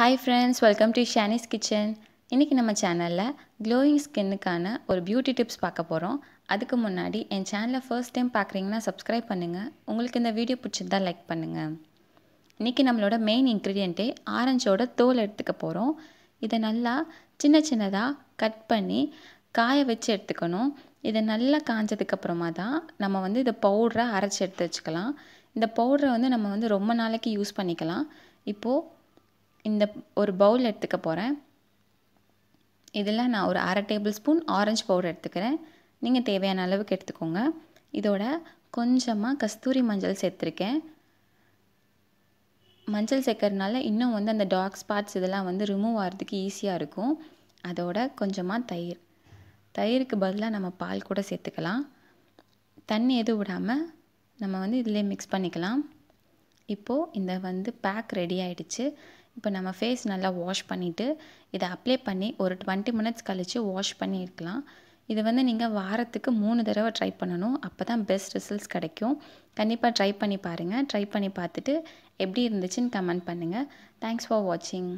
hi friends welcome to Shani's kitchen இன்றைக்கி நம்ம சேனலில் க்ளோயிங் ஸ்கின்னுக்கான ஒரு பியூட்டி டிப்ஸ் பார்க்க போகிறோம் அதுக்கு முன்னாடி என் சேனலை ஃபர்ஸ்ட் டைம் பார்க்குறீங்கன்னா சப்ஸ்கிரைப் பண்ணுங்கள் உங்களுக்கு இந்த வீடியோ பிடிச்சிருந்தா லைக் பண்ணுங்கள் இன்றைக்கி நம்மளோட மெயின் இன்க்ரீடியண்ட்டே ஆரஞ்சோட தோல் எடுத்துக்க போகிறோம் இதை நல்லா சின்ன சின்னதாக கட் பண்ணி காய வச்சு எடுத்துக்கணும் இதை நல்லா காஞ்சதுக்கப்புறமா தான் நம்ம வந்து இதை பவுடரை அரைச்சி எடுத்து வச்சுக்கலாம் இந்த பவுடரை வந்து நம்ம வந்து ரொம்ப நாளைக்கு யூஸ் பண்ணிக்கலாம் இப்போது இந்த ஒரு பவுல் எடுத்துக்க போகிறேன் இதில் நான் ஒரு அரை டேபிள் ஸ்பூன் ஆரஞ்சு பவுடர் எடுத்துக்கிறேன் நீங்கள் தேவையான அளவுக்கு எடுத்துக்கோங்க இதோட கொஞ்சமாக கஸ்தூரி மஞ்சள் சேர்த்துருக்கேன் மஞ்சள் சேர்க்கறதுனால இன்னும் வந்து அந்த டார்க் ஸ்பாட்ஸ் இதெல்லாம் வந்து ரிமூவ் ஆகிறதுக்கு ஈஸியாக இருக்கும் அதோட கொஞ்சமாக தயிர் தயிருக்கு பதிலாக நம்ம பால் கூட சேர்த்துக்கலாம் தண்ணி எதுவும் விடாமல் நம்ம வந்து இதிலே மிக்ஸ் பண்ணிக்கலாம் இப்போது இந்த வந்து பேக் ரெடி ஆகிடுச்சு இப்போ நம்ம ஃபேஸ் நல்லா வாஷ் பண்ணிவிட்டு இதை அப்ளை பண்ணி ஒரு டுவெண்ட்டி மினிட்ஸ் கழித்து வாஷ் பண்ணியிருக்கலாம் இது வந்து நீங்கள் வாரத்துக்கு மூணு தடவை ட்ரை பண்ணணும் அப்போ தான் பெஸ்ட் ரிசல்ட்ஸ் கிடைக்கும் கண்டிப்பாக ட்ரை பண்ணி பாருங்கள் ட்ரை பண்ணி பார்த்துட்டு எப்படி இருந்துச்சுன்னு கமெண்ட் பண்ணுங்கள் தேங்க்ஸ் ஃபார் வாட்சிங்